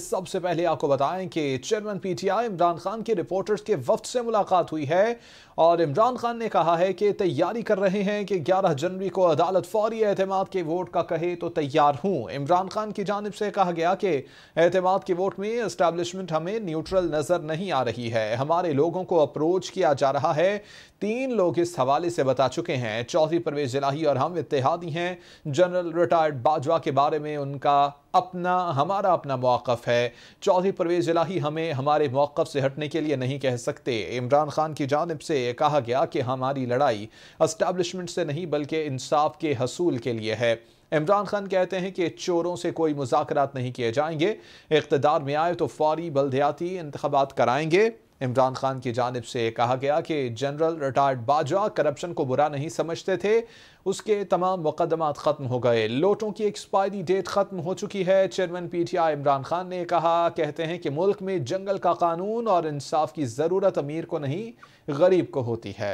सबसे पहले आपको बताएं कि चेयरमैन पीटीआई इमरान खान के रिपोर्टर्स के वफ्त से मुलाकात हुई है और इमरान खान ने कहा है कि तैयारी कर रहे हैं कि 11 जनवरी को अदालत फौरी अहतमाद के वोट का कहे तो तैयार हूं इमरान खान की जानब से कहा गया कि अहतमाद के वोट में एस्टेब्लिशमेंट हमें न्यूट्रल नज़र नहीं आ रही है हमारे लोगों को अप्रोच किया जा रहा है तीन लोग इस हवाले से बता चुके हैं चौधरी परवेज जिलाही और हम इतिहादी हैं जनरल रिटायर्ड बाजवा के बारे में उनका अपना हमारा अपना मौक़ है चौधरी परवेज़ इलाही हमें हमारे मौक़ से हटने के लिए नहीं कह सकते इमरान खान की जानब से कहा गया कि हमारी लड़ाई इस्टबलिशमेंट से नहीं बल्कि इंसाफ के हसूल के लिए है इमरान खान कहते हैं कि चोरों से कोई मुजाकर नहीं किए जाएंगे इकतदार में आए तो फौरी बल्दियाती इंतबात कराएंगे इमरान खान की जानब से कहा गया कि जनरल रिटायर्ड बाजवा करप्शन को बुरा नहीं समझते थे उसके तमाम मुकदमात ख़त्म हो गए लोटों की एक्सपायरी डेट ख़त्म हो चुकी है chairman P T I Imran Khan ने कहा कहते हैं कि मुल्क में जंगल का कानून और इंसाफ की ज़रूरत अमीर को नहीं गरीब को होती है